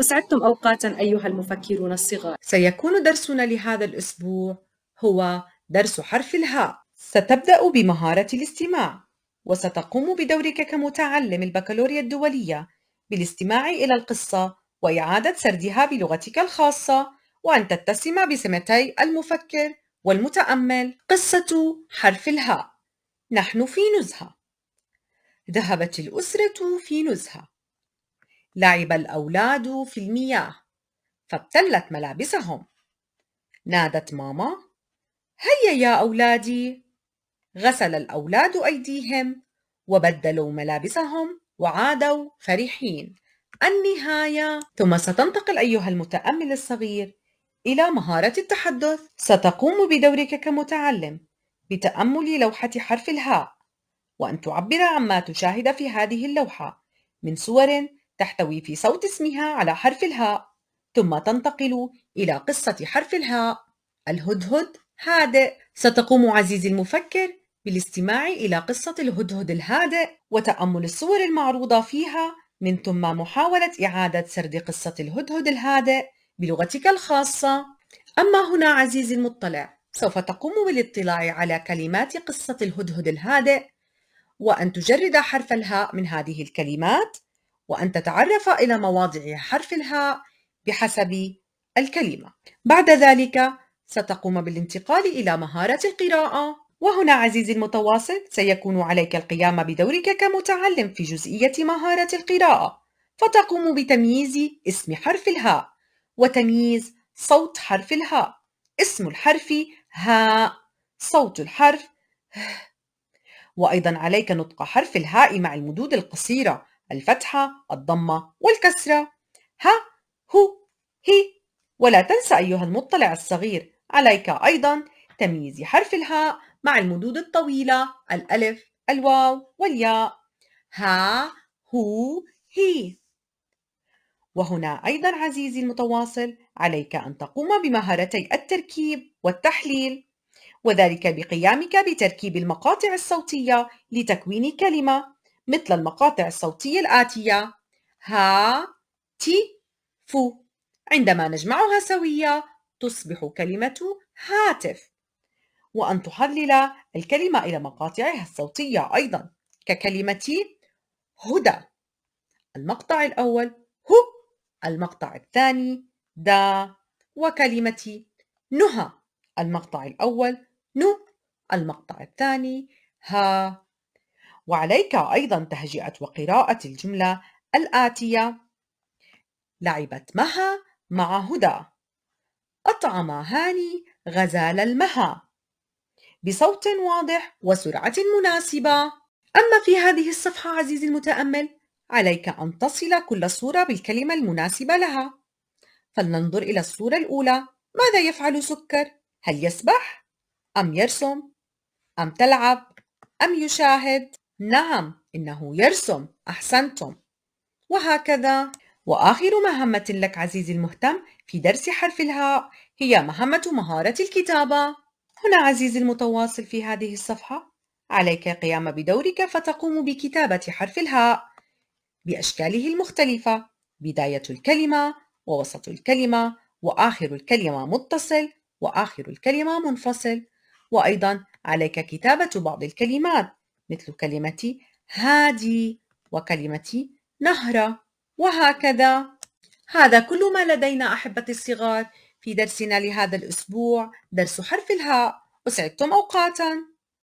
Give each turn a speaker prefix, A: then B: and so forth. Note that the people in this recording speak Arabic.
A: وسعدتم أوقاتا أيها المفكرون الصغار سيكون درسنا لهذا الأسبوع هو درس حرف الهاء ستبدأ بمهارة الاستماع وستقوم بدورك كمتعلم البكالوريا الدولية بالاستماع إلى القصة وإعادة سردها بلغتك الخاصة وأن تتسم بسمتي المفكر والمتأمل قصة حرف الهاء نحن في نزهة ذهبت الأسرة في نزهة لعب الأولاد في المياه فابتلت ملابسهم نادت ماما هيا يا أولادي غسل الأولاد أيديهم وبدلوا ملابسهم وعادوا فرحين النهاية ثم ستنتقل أيها المتأمل الصغير إلى مهارة التحدث ستقوم بدورك كمتعلم بتأمل لوحة حرف الهاء وأن تعبر عما تشاهد في هذه اللوحة من صور تحتوي في صوت اسمها على حرف الهاء ثم تنتقل إلى قصة حرف الهاء الهدهد هادئ ستقوم عزيزي المفكر بالاستماع إلى قصة الهدهد الهادئ وتأمل الصور المعروضة فيها من ثم محاولة إعادة سرد قصة الهدهد الهادئ بلغتك الخاصة أما هنا عزيزي المطلع سوف تقوم بالاطلاع على كلمات قصة الهدهد الهادئ وأن تجرد حرف الهاء من هذه الكلمات وأن تتعرف إلى مواضع حرف الهاء بحسب الكلمة. بعد ذلك ستقوم بالانتقال إلى مهارة القراءة. وهنا عزيزي المتواصل سيكون عليك القيام بدورك كمتعلم في جزئية مهارة القراءة، فتقوم بتمييز اسم حرف الهاء وتمييز صوت حرف الهاء. اسم الحرف هاء، صوت الحرف ه. وأيضا عليك نطق حرف الهاء مع المدود القصيرة الفتحة الضمة والكسرة ها هو هي ولا تنسى أيها المطلع الصغير عليك أيضا تمييز حرف الهاء مع المدود الطويلة الألف الواو والياء ها هو هي وهنا أيضا عزيزي المتواصل عليك أن تقوم بمهارتي التركيب والتحليل وذلك بقيامك بتركيب المقاطع الصوتية لتكوين كلمة مثل المقاطع الصوتية الآتية ها تي فو عندما نجمعها سوية تصبح كلمة هاتف وأن تحلل الكلمة إلى مقاطعها الصوتية أيضا ككلمة هدى المقطع الأول هو المقطع الثاني دا وكلمة نهى المقطع الأول نو المقطع الثاني ها وعليك أيضا تهجئة وقراءة الجملة الآتية لعبت مها مع هدى أطعم هاني غزال المها بصوت واضح وسرعة مناسبة أما في هذه الصفحة عزيزي المتأمل عليك أن تصل كل صورة بالكلمة المناسبة لها فلننظر إلى الصورة الأولى ماذا يفعل سكر؟ هل يسبح؟ أم يرسم؟ أم تلعب؟ أم يشاهد؟ نعم إنه يرسم أحسنتم وهكذا وآخر مهمة لك عزيزي المهتم في درس حرف الهاء هي مهمة مهارة الكتابة هنا عزيزي المتواصل في هذه الصفحة عليك القيام بدورك فتقوم بكتابة حرف الهاء بأشكاله المختلفة بداية الكلمة ووسط الكلمة وآخر الكلمة متصل وآخر الكلمة منفصل وأيضا عليك كتابة بعض الكلمات مثل كلمة هادي وكلمة نهرة وهكذا هذا كل ما لدينا أحبتي الصغار في درسنا لهذا الأسبوع درس حرف الهاء أسعدتم أوقاتاً